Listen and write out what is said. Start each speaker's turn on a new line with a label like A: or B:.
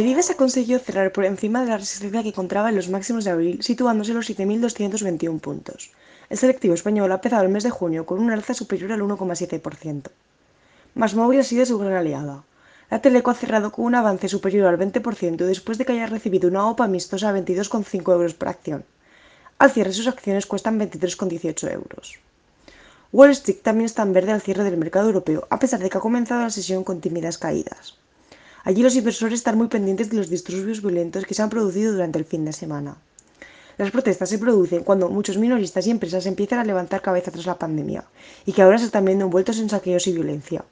A: El IBEX ha conseguido cerrar por encima de la resistencia que encontraba en los máximos de abril, situándose en los 7.221 puntos. El selectivo español ha empezado el mes de junio con una alza superior al 1,7%. móvil ha sido su gran aliada. La Teleco ha cerrado con un avance superior al 20% después de que haya recibido una OPA amistosa a 22,5 euros por acción. Al cierre sus acciones cuestan 23,18 euros. Wall Street también está en verde al cierre del mercado europeo, a pesar de que ha comenzado la sesión con tímidas caídas. Allí los inversores están muy pendientes de los disturbios violentos que se han producido durante el fin de semana. Las protestas se producen cuando muchos minoristas y empresas empiezan a levantar cabeza tras la pandemia y que ahora se están viendo envueltos en saqueos y violencia.